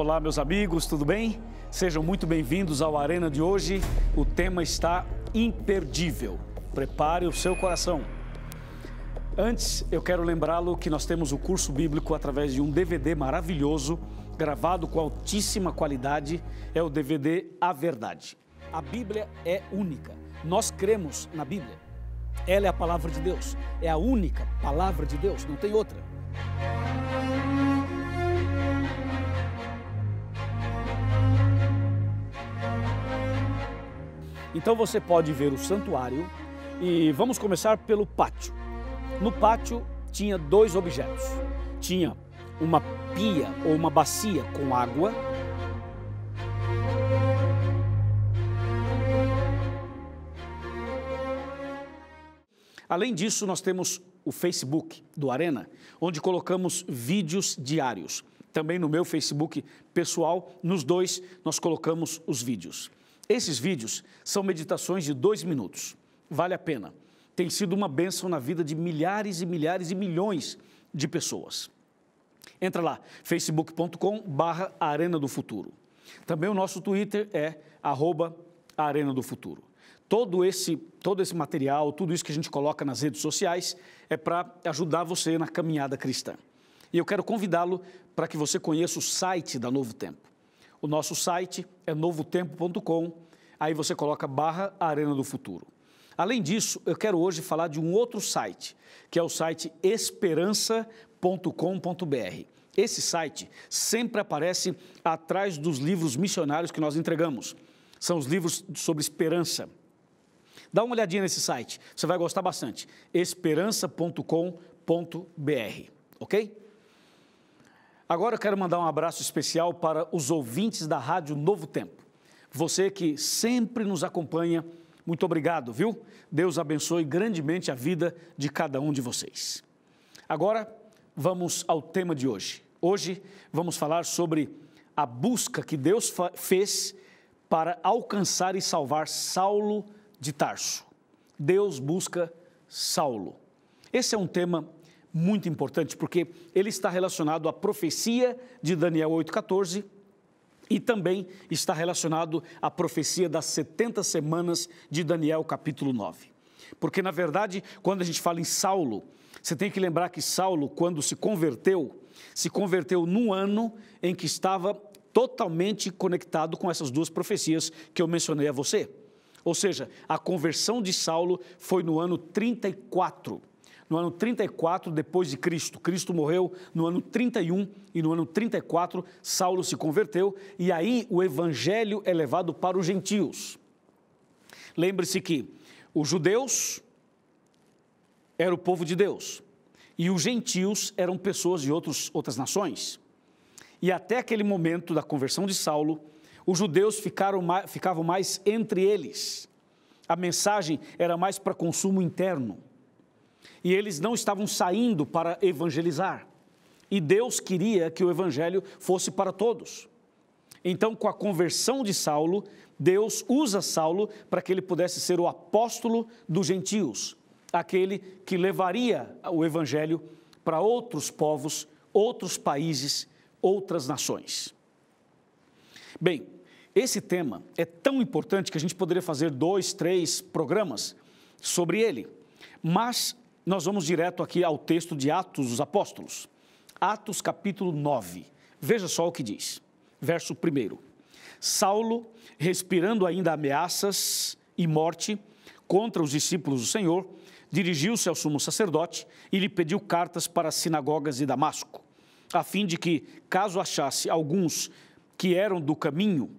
Olá, meus amigos, tudo bem? Sejam muito bem-vindos ao Arena de hoje. O tema está imperdível. Prepare o seu coração. Antes, eu quero lembrá-lo que nós temos o curso bíblico através de um DVD maravilhoso, gravado com altíssima qualidade. É o DVD A Verdade. A Bíblia é única. Nós cremos na Bíblia. Ela é a palavra de Deus. É a única palavra de Deus, não tem outra. Então você pode ver o santuário e vamos começar pelo pátio. No pátio tinha dois objetos. Tinha uma pia ou uma bacia com água. Além disso, nós temos o Facebook do Arena, onde colocamos vídeos diários. Também no meu Facebook pessoal, nos dois nós colocamos os vídeos. Esses vídeos são meditações de dois minutos. Vale a pena. Tem sido uma bênção na vida de milhares e milhares e milhões de pessoas. Entra lá, facebook.com barra Arena do Futuro. Também o nosso Twitter é arroba Arena do Futuro. Todo esse, todo esse material, tudo isso que a gente coloca nas redes sociais é para ajudar você na caminhada cristã. E eu quero convidá-lo para que você conheça o site da Novo Tempo o nosso site é novotempo.com. Aí você coloca barra Arena do Futuro. Além disso, eu quero hoje falar de um outro site, que é o site esperança.com.br. Esse site sempre aparece atrás dos livros missionários que nós entregamos. São os livros sobre esperança. Dá uma olhadinha nesse site, você vai gostar bastante. esperança.com.br, ok? Agora eu quero mandar um abraço especial para os ouvintes da Rádio Novo Tempo. Você que sempre nos acompanha, muito obrigado, viu? Deus abençoe grandemente a vida de cada um de vocês. Agora, vamos ao tema de hoje. Hoje vamos falar sobre a busca que Deus fez para alcançar e salvar Saulo de Tarso. Deus busca Saulo. Esse é um tema muito importante, porque ele está relacionado à profecia de Daniel 8,14 e também está relacionado à profecia das 70 semanas de Daniel, capítulo 9. Porque, na verdade, quando a gente fala em Saulo, você tem que lembrar que Saulo, quando se converteu, se converteu num ano em que estava totalmente conectado com essas duas profecias que eu mencionei a você. Ou seja, a conversão de Saulo foi no ano 34 no ano 34 depois de Cristo. Cristo morreu no ano 31 e no ano 34 Saulo se converteu e aí o evangelho é levado para os gentios. Lembre-se que os judeus era o povo de Deus e os gentios eram pessoas de outros, outras nações. E até aquele momento da conversão de Saulo, os judeus ficaram ficavam mais entre eles. A mensagem era mais para consumo interno. E eles não estavam saindo para evangelizar. E Deus queria que o evangelho fosse para todos. Então, com a conversão de Saulo, Deus usa Saulo para que ele pudesse ser o apóstolo dos gentios, aquele que levaria o evangelho para outros povos, outros países, outras nações. Bem, esse tema é tão importante que a gente poderia fazer dois, três programas sobre ele, mas nós vamos direto aqui ao texto de Atos dos Apóstolos. Atos capítulo 9. Veja só o que diz. Verso 1. Saulo, respirando ainda ameaças e morte contra os discípulos do Senhor, dirigiu-se ao sumo sacerdote e lhe pediu cartas para as sinagogas de Damasco, a fim de que, caso achasse alguns que eram do caminho,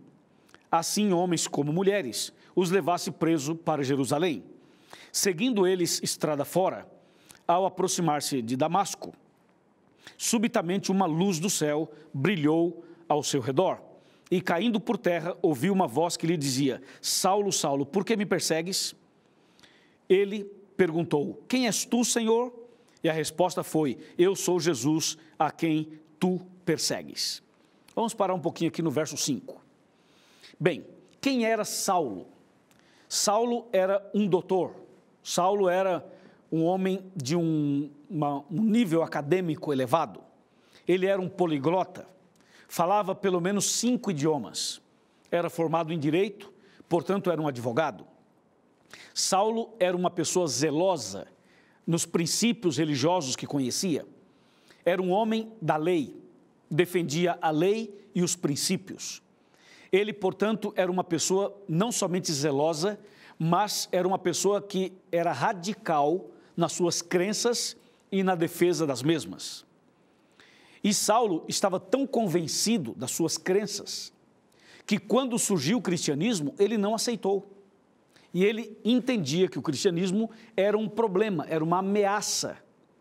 assim homens como mulheres, os levasse preso para Jerusalém. Seguindo eles estrada fora, ao aproximar-se de Damasco, subitamente uma luz do céu brilhou ao seu redor. E caindo por terra, ouviu uma voz que lhe dizia: Saulo, Saulo, por que me persegues? Ele perguntou: Quem és tu, Senhor? E a resposta foi: Eu sou Jesus a quem tu persegues. Vamos parar um pouquinho aqui no verso 5. Bem, quem era Saulo? Saulo era um doutor. Saulo era um homem de um, uma, um nível acadêmico elevado. Ele era um poliglota, falava pelo menos cinco idiomas. Era formado em direito, portanto, era um advogado. Saulo era uma pessoa zelosa nos princípios religiosos que conhecia. Era um homem da lei, defendia a lei e os princípios. Ele, portanto, era uma pessoa não somente zelosa, mas era uma pessoa que era radical nas suas crenças e na defesa das mesmas. E Saulo estava tão convencido das suas crenças que, quando surgiu o cristianismo, ele não aceitou. E ele entendia que o cristianismo era um problema, era uma ameaça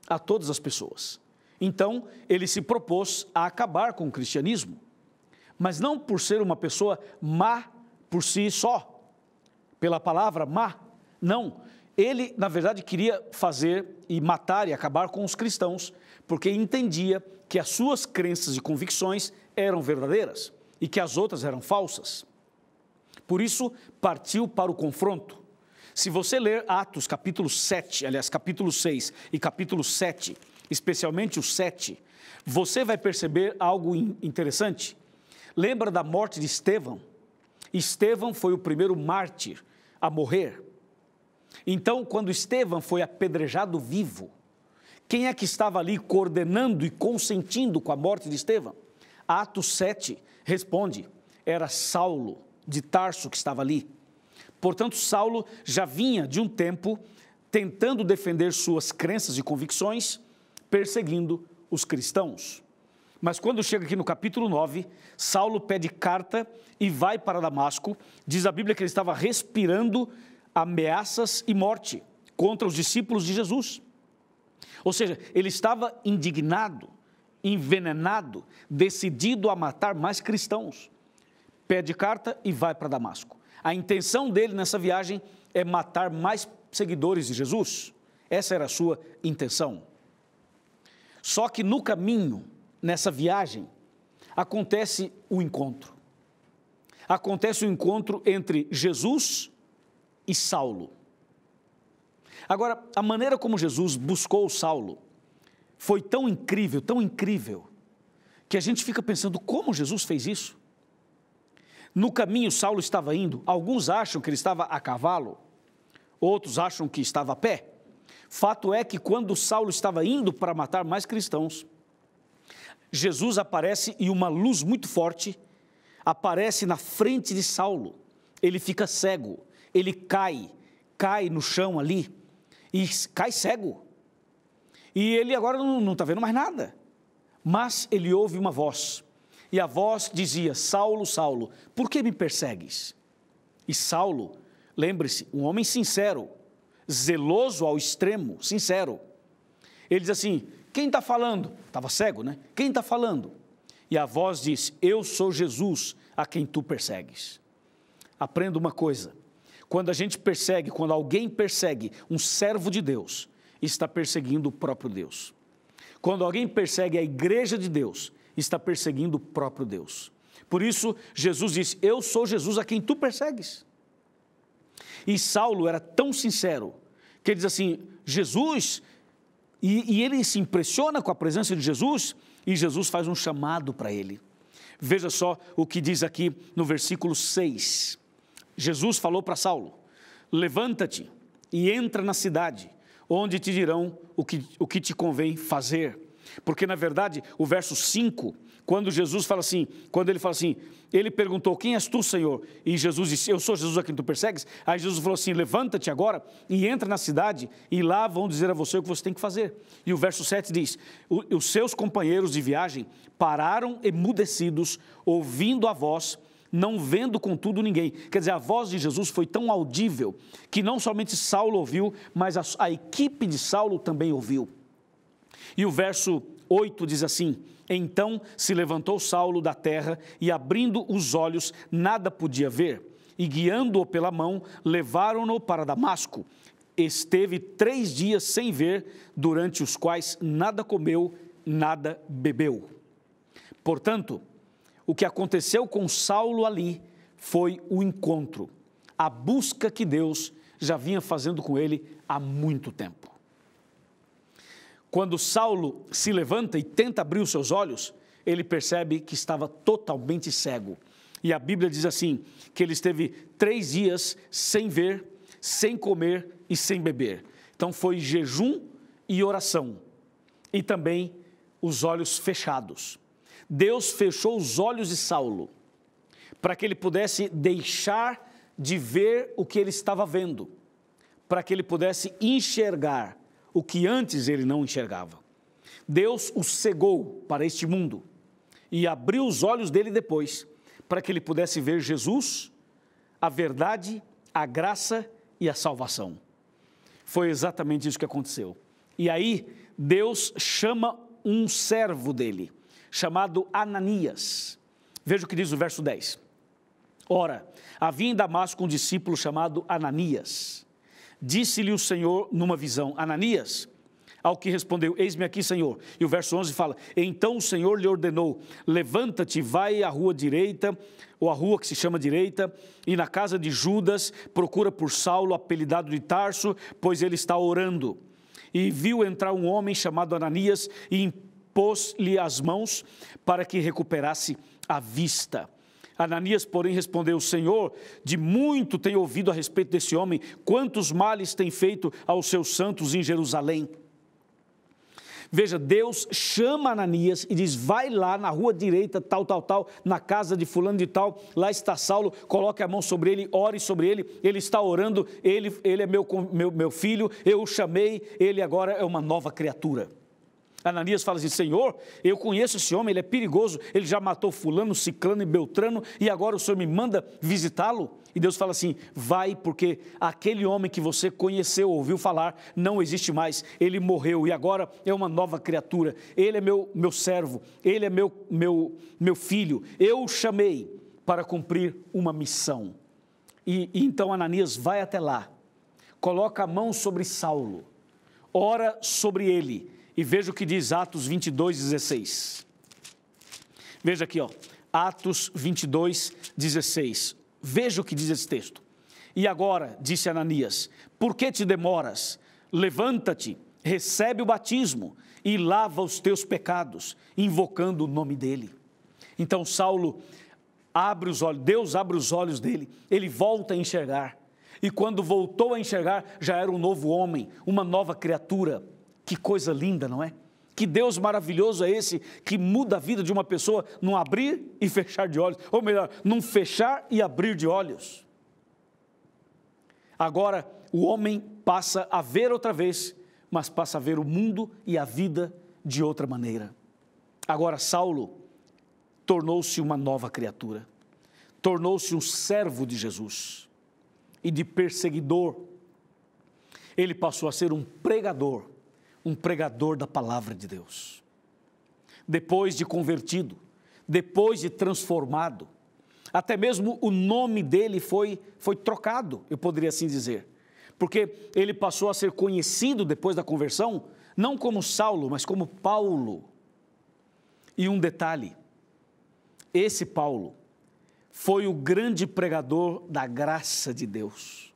a todas as pessoas. Então, ele se propôs a acabar com o cristianismo, mas não por ser uma pessoa má por si só, pela palavra má, não, ele, na verdade, queria fazer e matar e acabar com os cristãos, porque entendia que as suas crenças e convicções eram verdadeiras e que as outras eram falsas. Por isso, partiu para o confronto. Se você ler Atos capítulo 7, aliás, capítulo 6 e capítulo 7, especialmente o 7, você vai perceber algo interessante. Lembra da morte de Estevão? Estevão foi o primeiro mártir a morrer. Então, quando Estevão foi apedrejado vivo, quem é que estava ali coordenando e consentindo com a morte de Estevão? Atos 7 responde: era Saulo de Tarso que estava ali. Portanto, Saulo já vinha de um tempo tentando defender suas crenças e convicções, perseguindo os cristãos. Mas quando chega aqui no capítulo 9, Saulo pede carta e vai para Damasco. Diz a Bíblia que ele estava respirando ameaças e morte contra os discípulos de Jesus. Ou seja, ele estava indignado, envenenado, decidido a matar mais cristãos. Pede carta e vai para Damasco. A intenção dele nessa viagem é matar mais seguidores de Jesus. Essa era a sua intenção. Só que no caminho, nessa viagem, acontece o encontro. Acontece o encontro entre Jesus e Saulo. Agora, a maneira como Jesus buscou Saulo foi tão incrível, tão incrível, que a gente fica pensando como Jesus fez isso. No caminho, Saulo estava indo, alguns acham que ele estava a cavalo, outros acham que estava a pé. Fato é que quando Saulo estava indo para matar mais cristãos, Jesus aparece e uma luz muito forte aparece na frente de Saulo. Ele fica cego ele cai, cai no chão ali e cai cego. E ele agora não está vendo mais nada. Mas ele ouve uma voz. E a voz dizia: Saulo, Saulo, por que me persegues? E Saulo, lembre-se, um homem sincero, zeloso ao extremo, sincero. Ele diz assim: Quem está falando? Estava cego, né? Quem está falando? E a voz diz: Eu sou Jesus a quem tu persegues. Aprenda uma coisa: quando a gente persegue, quando alguém persegue um servo de Deus, está perseguindo o próprio Deus. Quando alguém persegue a igreja de Deus, está perseguindo o próprio Deus. Por isso, Jesus disse: Eu sou Jesus a quem tu persegues. E Saulo era tão sincero que ele diz assim: Jesus, e, e ele se impressiona com a presença de Jesus, e Jesus faz um chamado para ele. Veja só o que diz aqui no versículo 6. Jesus falou para Saulo: Levanta-te e entra na cidade, onde te dirão o que, o que te convém fazer. Porque, na verdade, o verso 5, quando Jesus fala assim, quando ele fala assim, ele perguntou: Quem és tu, Senhor? E Jesus disse: Eu sou Jesus a quem tu persegues. Aí Jesus falou assim: Levanta-te agora e entra na cidade, e lá vão dizer a você o que você tem que fazer. E o verso 7 diz: Os seus companheiros de viagem pararam emudecidos, ouvindo a voz não vendo contudo ninguém. Quer dizer, a voz de Jesus foi tão audível que não somente Saulo ouviu, mas a, a equipe de Saulo também ouviu. E o verso 8 diz assim: Então se levantou Saulo da terra e, abrindo os olhos, nada podia ver. E guiando-o pela mão, levaram-no para Damasco. Esteve três dias sem ver, durante os quais nada comeu, nada bebeu. Portanto, o que aconteceu com Saulo ali foi o encontro, a busca que Deus já vinha fazendo com ele há muito tempo. Quando Saulo se levanta e tenta abrir os seus olhos, ele percebe que estava totalmente cego. E a Bíblia diz assim: que ele esteve três dias sem ver, sem comer e sem beber. Então foi jejum e oração, e também os olhos fechados. Deus fechou os olhos de Saulo para que ele pudesse deixar de ver o que ele estava vendo, para que ele pudesse enxergar o que antes ele não enxergava. Deus o cegou para este mundo e abriu os olhos dele depois, para que ele pudesse ver Jesus, a verdade, a graça e a salvação. Foi exatamente isso que aconteceu. E aí, Deus chama um servo dele chamado Ananias. Veja o que diz o verso 10. Ora, havia em Damasco um discípulo chamado Ananias. Disse-lhe o Senhor numa visão: Ananias. Ao que respondeu: Eis-me aqui, Senhor. E o verso 11 fala: Então o Senhor lhe ordenou: Levanta-te, vai à rua direita, ou à rua que se chama direita, e na casa de Judas procura por Saulo, apelidado de Tarso, pois ele está orando. E viu entrar um homem chamado Ananias e pôs-lhe as mãos para que recuperasse a vista. Ananias, porém, respondeu: Senhor, de muito tenho ouvido a respeito desse homem, quantos males tem feito aos seus santos em Jerusalém. Veja, Deus chama Ananias e diz: vai lá na rua direita, tal, tal, tal, na casa de fulano de tal, lá está Saulo, coloque a mão sobre ele, ore sobre ele, ele está orando, ele, ele é meu, meu, meu filho, eu o chamei, ele agora é uma nova criatura. Ananias fala assim: Senhor, eu conheço esse homem, ele é perigoso, ele já matou Fulano, Ciclano e Beltrano, e agora o Senhor me manda visitá-lo? E Deus fala assim: vai, porque aquele homem que você conheceu, ouviu falar, não existe mais, ele morreu e agora é uma nova criatura, ele é meu, meu servo, ele é meu, meu, meu filho, eu o chamei para cumprir uma missão. E, e então Ananias vai até lá, coloca a mão sobre Saulo, ora sobre ele e veja o que diz Atos 22, 16. Veja aqui, ó. Atos 22, 16. Veja o que diz esse texto. E agora, disse Ananias, por que te demoras? Levanta-te, recebe o batismo e lava os teus pecados, invocando o nome dele. Então Saulo abre os olhos, Deus abre os olhos dele, ele volta a enxergar. E quando voltou a enxergar, já era um novo homem, uma nova criatura. Que coisa linda, não é? Que Deus maravilhoso é esse que muda a vida de uma pessoa num abrir e fechar de olhos, ou melhor, num fechar e abrir de olhos. Agora o homem passa a ver outra vez, mas passa a ver o mundo e a vida de outra maneira. Agora Saulo tornou-se uma nova criatura, tornou-se um servo de Jesus e de perseguidor. Ele passou a ser um pregador um pregador da palavra de Deus. Depois de convertido, depois de transformado, até mesmo o nome dele foi, foi trocado, eu poderia assim dizer, porque ele passou a ser conhecido depois da conversão, não como Saulo, mas como Paulo. E um detalhe: esse Paulo foi o grande pregador da graça de Deus.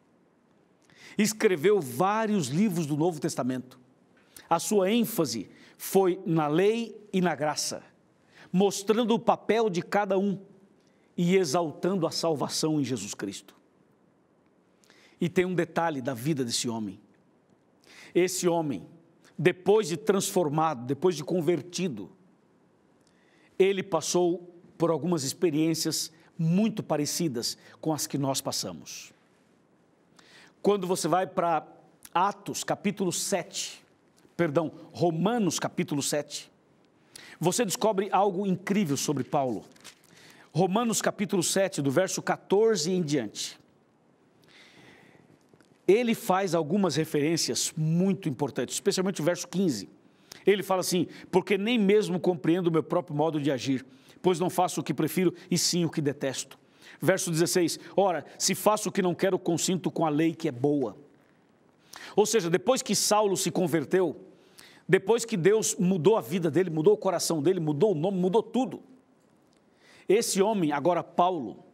Escreveu vários livros do Novo Testamento. A sua ênfase foi na lei e na graça, mostrando o papel de cada um e exaltando a salvação em Jesus Cristo. E tem um detalhe da vida desse homem. Esse homem, depois de transformado, depois de convertido, ele passou por algumas experiências muito parecidas com as que nós passamos. Quando você vai para Atos, capítulo 7, perdão, Romanos capítulo 7, você descobre algo incrível sobre Paulo. Romanos capítulo 7, do verso 14 em diante. Ele faz algumas referências muito importantes, especialmente o verso 15. Ele fala assim: Porque nem mesmo compreendo o meu próprio modo de agir, pois não faço o que prefiro e sim o que detesto. Verso 16: Ora, se faço o que não quero, consinto com a lei que é boa. Ou seja, depois que Saulo se converteu, depois que Deus mudou a vida dele, mudou o coração dele, mudou o nome, mudou tudo. Esse homem, agora Paulo,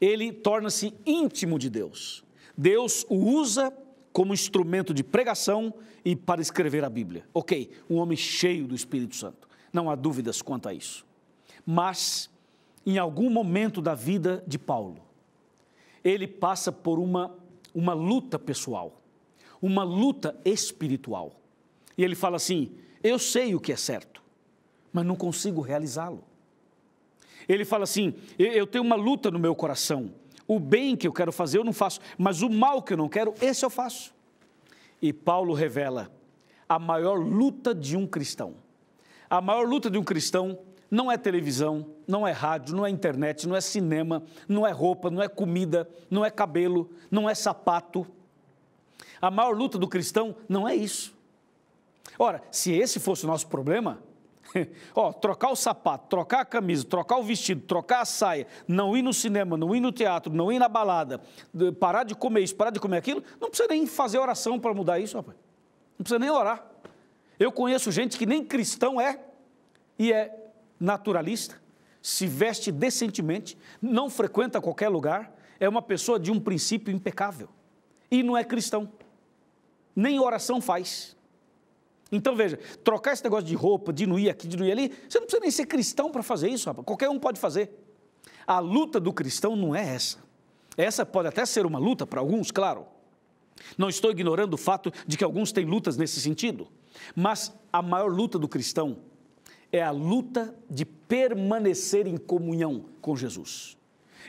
ele torna-se íntimo de Deus. Deus o usa como instrumento de pregação e para escrever a Bíblia. Ok, um homem cheio do Espírito Santo. Não há dúvidas quanto a isso. Mas, em algum momento da vida de Paulo, ele passa por uma, uma luta pessoal uma luta espiritual. E ele fala assim: Eu sei o que é certo, mas não consigo realizá-lo. Ele fala assim: Eu tenho uma luta no meu coração. O bem que eu quero fazer eu não faço, mas o mal que eu não quero, esse eu faço. E Paulo revela a maior luta de um cristão. A maior luta de um cristão não é televisão, não é rádio, não é internet, não é cinema, não é roupa, não é comida, não é cabelo, não é sapato a maior luta do cristão não é isso. Ora, se esse fosse o nosso problema, ó, trocar o sapato, trocar a camisa, trocar o vestido, trocar a saia, não ir no cinema, não ir no teatro, não ir na balada, parar de comer isso, parar de comer aquilo, não precisa nem fazer oração para mudar isso, rapaz. Não precisa nem orar. Eu conheço gente que nem cristão é e é naturalista, se veste decentemente, não frequenta qualquer lugar, é uma pessoa de um princípio impecável e não é cristão nem oração faz. Então veja, trocar esse negócio de roupa, diminuir aqui, diminuir ali, você não precisa nem ser cristão para fazer isso, rapaz. qualquer um pode fazer. A luta do cristão não é essa. Essa pode até ser uma luta para alguns, claro. Não estou ignorando o fato de que alguns têm lutas nesse sentido, mas a maior luta do cristão é a luta de permanecer em comunhão com Jesus.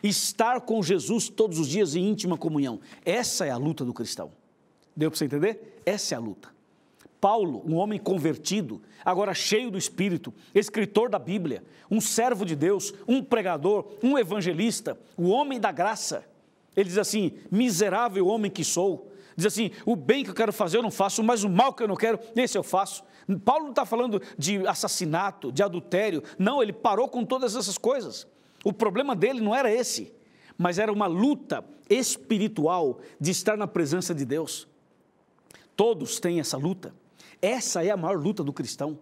Estar com Jesus todos os dias em íntima comunhão. Essa é a luta do cristão. Deu para você entender? Essa é a luta. Paulo, um homem convertido, agora cheio do Espírito, escritor da Bíblia, um servo de Deus, um pregador, um evangelista, o homem da graça. Ele diz assim: miserável homem que sou. Diz assim: o bem que eu quero fazer eu não faço, mas o mal que eu não quero, esse eu faço. Paulo não está falando de assassinato, de adultério. Não, ele parou com todas essas coisas. O problema dele não era esse, mas era uma luta espiritual de estar na presença de Deus. Todos têm essa luta. Essa é a maior luta do cristão.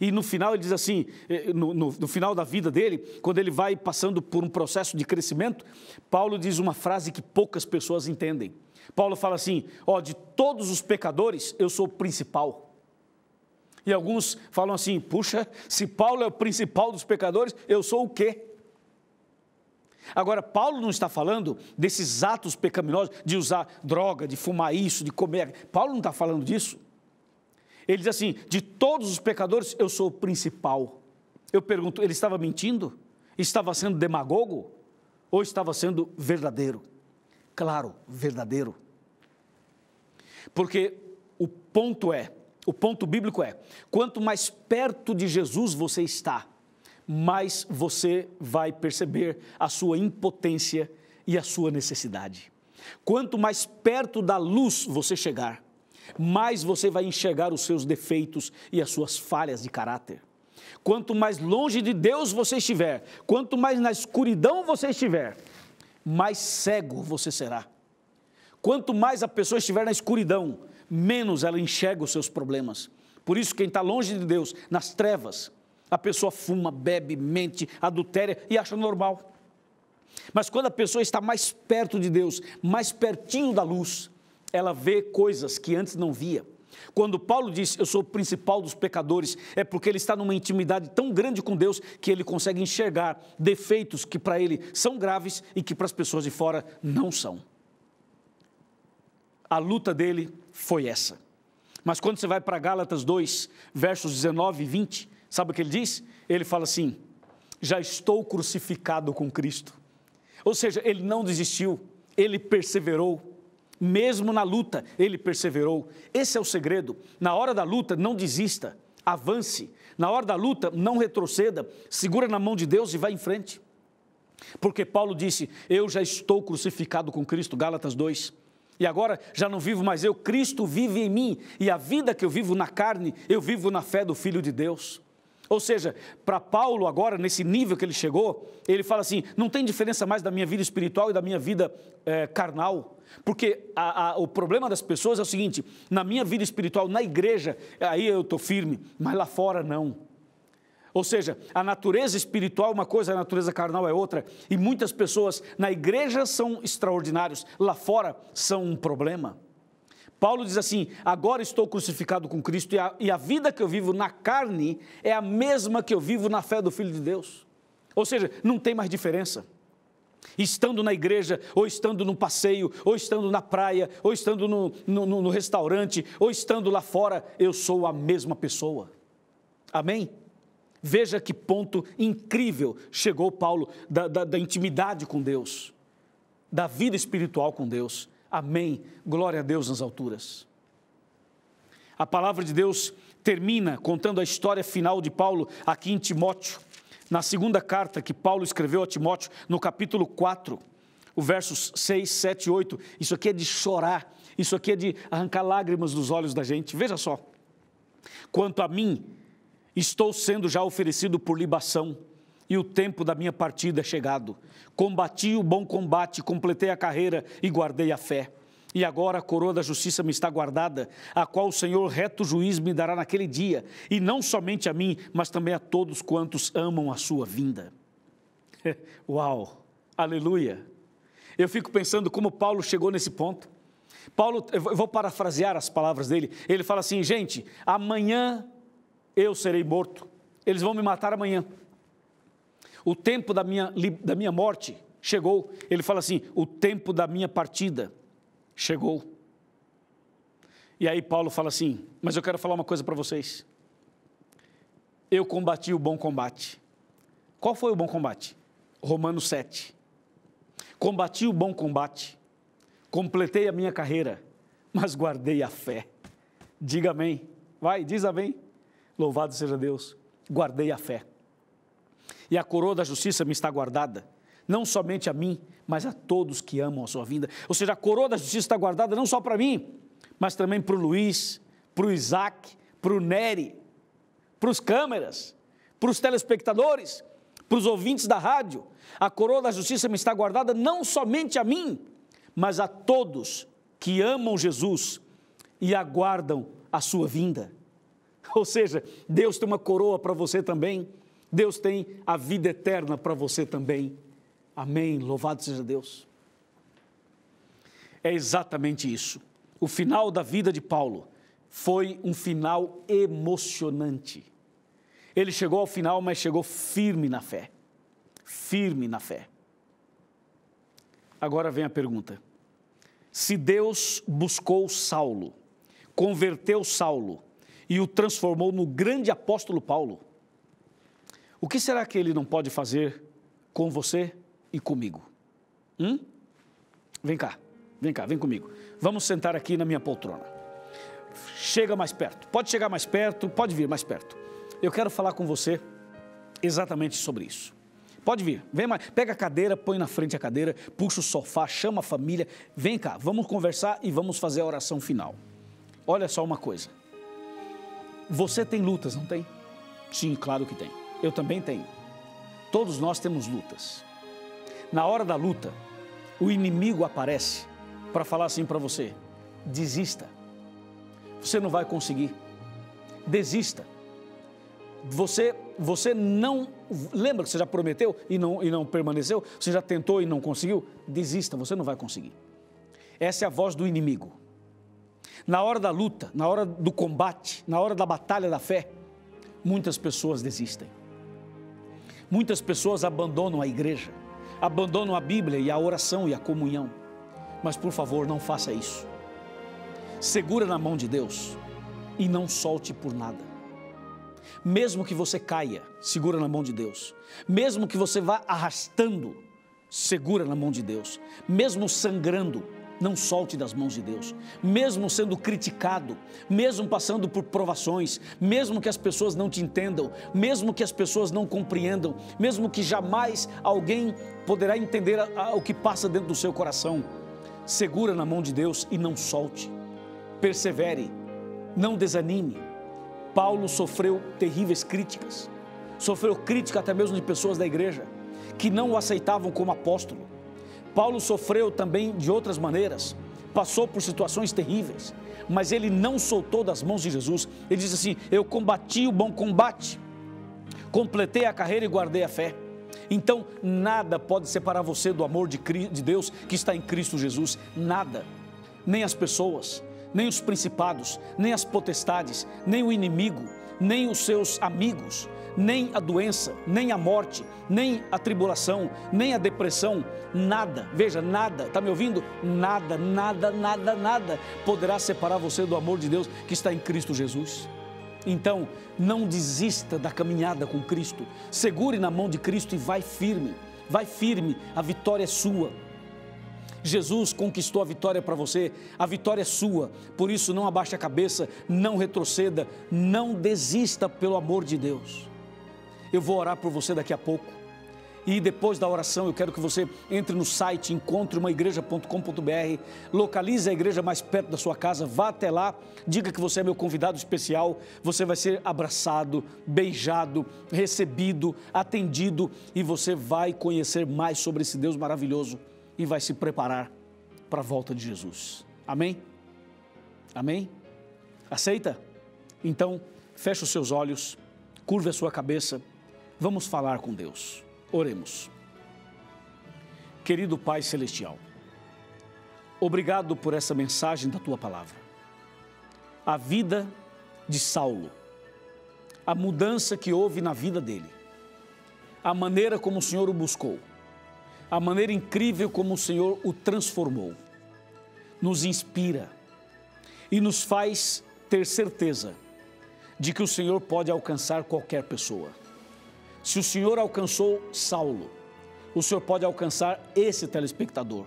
E no final ele diz assim, eh, no, no, no, final da vida dele, quando ele vai passando por um processo de crescimento, Paulo diz uma frase que poucas pessoas entendem. Paulo fala assim: ó, de todos os pecadores eu sou o principal. E alguns falam assim: puxa, se Paulo é o principal dos pecadores, eu sou o quê? Agora, Paulo não está falando desses atos pecaminosos de usar droga, de fumar isso, de comer. Paulo não está falando disso. Ele diz assim: de todos os pecadores, eu sou o principal. Eu pergunto, ele estava mentindo? Estava sendo demagogo? Ou estava sendo verdadeiro? Claro, verdadeiro. Porque o ponto é, o ponto bíblico é: quanto mais perto de Jesus você está, mais você vai perceber a sua impotência e a sua necessidade. Quanto mais perto da luz você chegar, mais você vai enxergar os seus defeitos e as suas falhas de caráter. Quanto mais longe de Deus você estiver, quanto mais na escuridão você estiver, mais cego você será. Quanto mais a pessoa estiver na escuridão, menos ela enxerga os seus problemas. Por isso, quem está longe de Deus, nas trevas, a pessoa fuma, bebe, mente, adultéria e acha normal. Mas quando a pessoa está mais perto de Deus, mais pertinho da luz, ela vê coisas que antes não via. Quando Paulo diz, eu sou o principal dos pecadores, é porque ele está numa intimidade tão grande com Deus que ele consegue enxergar defeitos que para ele são graves e que para as pessoas de fora não são. A luta dele foi essa. Mas quando você vai para Gálatas 2, versos 19 e 20, Sabe o que ele diz? Ele fala assim: já estou crucificado com Cristo. Ou seja, ele não desistiu, ele perseverou. Mesmo na luta, ele perseverou. Esse é o segredo. Na hora da luta, não desista, avance. Na hora da luta, não retroceda, segura na mão de Deus e vá em frente. Porque Paulo disse: Eu já estou crucificado com Cristo, Gálatas 2. E agora já não vivo mais eu, Cristo vive em mim, e a vida que eu vivo na carne, eu vivo na fé do Filho de Deus. Ou seja, para Paulo, agora, nesse nível que ele chegou, ele fala assim: não tem diferença mais da minha vida espiritual e da minha vida é, carnal. Porque a, a, o problema das pessoas é o seguinte: na minha vida espiritual, na igreja, aí eu estou firme, mas lá fora não. Ou seja, a natureza espiritual é uma coisa, a natureza carnal é outra. E muitas pessoas na igreja são extraordinários, lá fora são um problema. Paulo diz assim: Agora estou crucificado com Cristo e a, e a, vida que eu vivo na carne é a mesma que eu vivo na fé do Filho de Deus. Ou seja, não tem mais diferença. Estando na igreja, ou estando no passeio, ou estando na praia, ou estando no, no, no restaurante, ou estando lá fora, eu sou a mesma pessoa. Amém? Veja que ponto incrível chegou Paulo da, da, da intimidade com Deus, da vida espiritual com Deus. Amém. Glória a Deus nas alturas. A palavra de Deus termina contando a história final de Paulo aqui em Timóteo, na segunda carta que Paulo escreveu a Timóteo, no capítulo 4, os versos 6, 7 e 8. Isso aqui é de chorar, isso aqui é de arrancar lágrimas dos olhos da gente. Veja só. Quanto a mim, estou sendo já oferecido por libação e o tempo da minha partida é chegado. Combati o bom combate, completei a carreira e guardei a fé. E agora a coroa da justiça me está guardada, a qual o Senhor reto juiz me dará naquele dia, e não somente a mim, mas também a todos quantos amam a sua vinda. Uau! Aleluia! Eu fico pensando como Paulo chegou nesse ponto. Paulo, eu vou parafrasear as palavras dele. Ele fala assim: gente, amanhã eu serei morto. Eles vão me matar amanhã. O tempo da minha, da minha morte chegou. Ele fala assim: o tempo da minha partida chegou. E aí Paulo fala assim: mas eu quero falar uma coisa para vocês. Eu combati o bom combate. Qual foi o bom combate? Romanos 7. Combati o bom combate, completei a minha carreira, mas guardei a fé. Diga amém. Vai, diz amém. Louvado seja Deus. Guardei a fé e a coroa da justiça me está guardada, não somente a mim, mas a todos que amam a sua vinda. Ou seja, a coroa da justiça está guardada não só para mim, mas também para o Luiz, para o Isaac, para o Nery, para os câmeras, para os telespectadores, para os ouvintes da rádio. A coroa da justiça me está guardada não somente a mim, mas a todos que amam Jesus e aguardam a sua vinda. Ou seja, Deus tem uma coroa para você também. Deus tem a vida eterna para você também. Amém. Louvado seja Deus. É exatamente isso. O final da vida de Paulo foi um final emocionante. Ele chegou ao final, mas chegou firme na fé. Firme na fé. Agora vem a pergunta: se Deus buscou Saulo, converteu Saulo e o transformou no grande apóstolo Paulo, o que será que ele não pode fazer com você e comigo? Hum? Vem cá, vem cá, vem comigo. Vamos sentar aqui na minha poltrona. Chega mais perto, pode chegar mais perto, pode vir mais perto. Eu quero falar com você exatamente sobre isso. Pode vir, vem mais. Pega a cadeira, põe na frente a cadeira, puxa o sofá, chama a família. Vem cá, vamos conversar e vamos fazer a oração final. Olha só uma coisa. Você tem lutas, não tem? Sim, claro que tem. Eu também tenho. Todos nós temos lutas. Na hora da luta, o inimigo aparece para falar assim para você: desista. Você não vai conseguir. Desista. Você você não lembra que você já prometeu e não e não permaneceu, você já tentou e não conseguiu, desista, você não vai conseguir. Essa é a voz do inimigo. Na hora da luta, na hora do combate, na hora da batalha da fé, muitas pessoas desistem. Muitas pessoas abandonam a igreja, abandonam a Bíblia e a oração e a comunhão. Mas por favor, não faça isso. Segura na mão de Deus e não solte por nada. Mesmo que você caia, segura na mão de Deus. Mesmo que você vá arrastando, segura na mão de Deus. Mesmo sangrando, não solte das mãos de Deus. Mesmo sendo criticado, mesmo passando por provações, mesmo que as pessoas não te entendam, mesmo que as pessoas não compreendam, mesmo que jamais alguém poderá entender a, a, o que passa dentro do seu coração, segura na mão de Deus e não solte. Persevere, não desanime. Paulo sofreu terríveis críticas, sofreu crítica até mesmo de pessoas da igreja que não o aceitavam como apóstolo Paulo sofreu também de outras maneiras, passou por situações terríveis, mas ele não soltou das mãos de Jesus. Ele diz assim: Eu combati o bom combate, completei a carreira e guardei a fé. Então, nada pode separar você do amor de, de Deus que está em Cristo Jesus, nada, nem as pessoas, nem os principados, nem as potestades, nem o inimigo, nem os seus amigos, nem a doença, nem a morte, nem a tribulação, nem a depressão, nada, veja, nada, está me ouvindo? Nada, nada, nada, nada poderá separar você do amor de Deus que está em Cristo Jesus. Então, não desista da caminhada com Cristo, segure na mão de Cristo e vai firme, vai firme, a vitória é sua. Jesus conquistou a vitória para você, a vitória é sua. Por isso, não abaixe a cabeça, não retroceda, não desista, pelo amor de Deus. Eu vou orar por você daqui a pouco. E depois da oração, eu quero que você entre no site encontreumaigreja.com.br, localize a igreja mais perto da sua casa, vá até lá, diga que você é meu convidado especial. Você vai ser abraçado, beijado, recebido, atendido e você vai conhecer mais sobre esse Deus maravilhoso e vai se preparar para a volta de Jesus. Amém? Amém? Aceita? Então, feche os seus olhos, curva a sua cabeça, vamos falar com Deus. Oremos. Querido Pai Celestial, obrigado por essa mensagem da tua palavra. A vida de Saulo, a mudança que houve na vida dele, a maneira como o Senhor o buscou a maneira incrível como o Senhor o transformou, nos inspira e nos faz ter certeza de que o Senhor pode alcançar qualquer pessoa. Se o Senhor alcançou Saulo, o Senhor pode alcançar esse telespectador,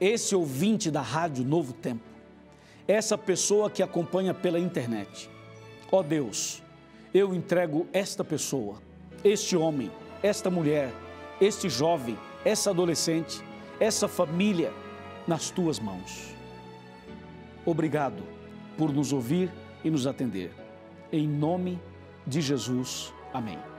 esse ouvinte da rádio Novo Tempo, essa pessoa que acompanha pela internet. Ó oh Deus, eu entrego esta pessoa, este homem, esta mulher, este jovem essa adolescente, essa família nas tuas mãos. Obrigado por nos ouvir e nos atender. Em nome de Jesus. Amém.